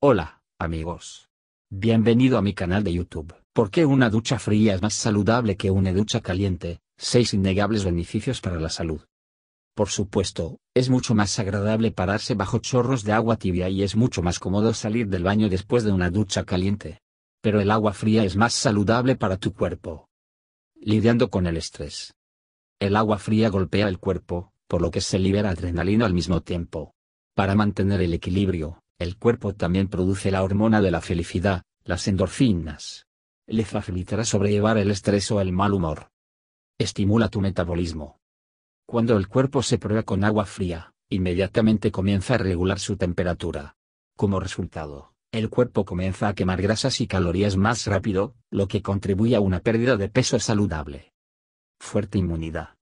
Hola, amigos. Bienvenido a mi canal de YouTube. ¿Por qué una ducha fría es más saludable que una ducha caliente? Seis innegables beneficios para la salud. Por supuesto, es mucho más agradable pararse bajo chorros de agua tibia y es mucho más cómodo salir del baño después de una ducha caliente. Pero el agua fría es más saludable para tu cuerpo. Lidiando con el estrés. El agua fría golpea el cuerpo, por lo que se libera adrenalina al mismo tiempo. Para mantener el equilibrio, el cuerpo también produce la hormona de la felicidad, las endorfinas. Le facilitará sobrellevar el estrés o el mal humor. Estimula tu metabolismo. Cuando el cuerpo se prueba con agua fría, inmediatamente comienza a regular su temperatura. Como resultado, el cuerpo comienza a quemar grasas y calorías más rápido, lo que contribuye a una pérdida de peso saludable. Fuerte inmunidad.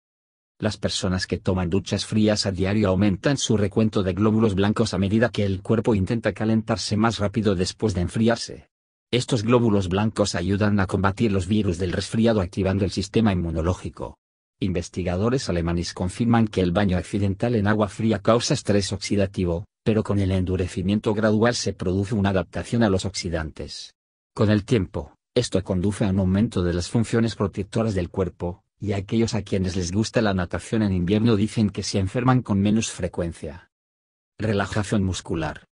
Las personas que toman duchas frías a diario aumentan su recuento de glóbulos blancos a medida que el cuerpo intenta calentarse más rápido después de enfriarse. Estos glóbulos blancos ayudan a combatir los virus del resfriado activando el sistema inmunológico. Investigadores alemanes confirman que el baño accidental en agua fría causa estrés oxidativo, pero con el endurecimiento gradual se produce una adaptación a los oxidantes. Con el tiempo, esto conduce a un aumento de las funciones protectoras del cuerpo, y aquellos a quienes les gusta la natación en invierno dicen que se enferman con menos frecuencia. Relajación muscular.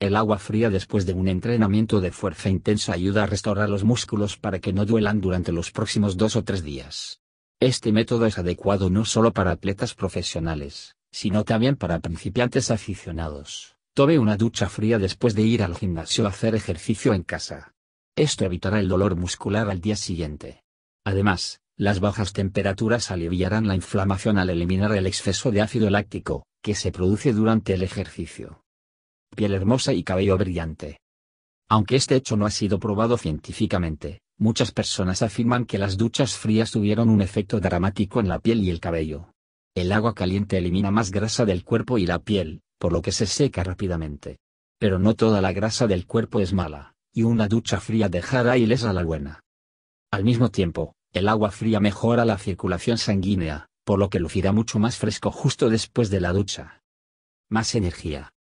El agua fría después de un entrenamiento de fuerza intensa ayuda a restaurar los músculos para que no duelan durante los próximos dos o tres días. Este método es adecuado no solo para atletas profesionales, sino también para principiantes aficionados. Tome una ducha fría después de ir al gimnasio a hacer ejercicio en casa. Esto evitará el dolor muscular al día siguiente. Además, las bajas temperaturas aliviarán la inflamación al eliminar el exceso de ácido láctico, que se produce durante el ejercicio. Piel hermosa y cabello brillante. Aunque este hecho no ha sido probado científicamente, muchas personas afirman que las duchas frías tuvieron un efecto dramático en la piel y el cabello. El agua caliente elimina más grasa del cuerpo y la piel, por lo que se seca rápidamente. Pero no toda la grasa del cuerpo es mala, y una ducha fría dejará ilesa la buena. Al mismo tiempo, el agua fría mejora la circulación sanguínea, por lo que lucirá mucho más fresco justo después de la ducha. Más energía.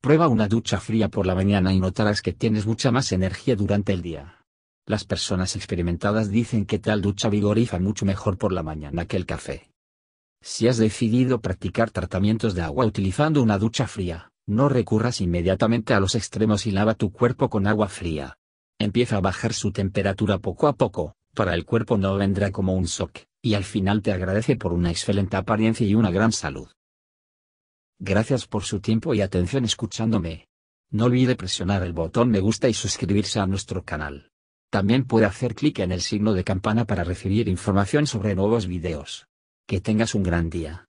Prueba una ducha fría por la mañana y notarás que tienes mucha más energía durante el día. Las personas experimentadas dicen que tal ducha vigoriza mucho mejor por la mañana que el café. Si has decidido practicar tratamientos de agua utilizando una ducha fría, no recurras inmediatamente a los extremos y lava tu cuerpo con agua fría. Empieza a bajar su temperatura poco a poco, para el cuerpo no vendrá como un shock, y al final te agradece por una excelente apariencia y una gran salud. Gracias por su tiempo y atención escuchándome. No olvide presionar el botón me gusta y suscribirse a nuestro canal. También puede hacer clic en el signo de campana para recibir información sobre nuevos videos. Que tengas un gran día.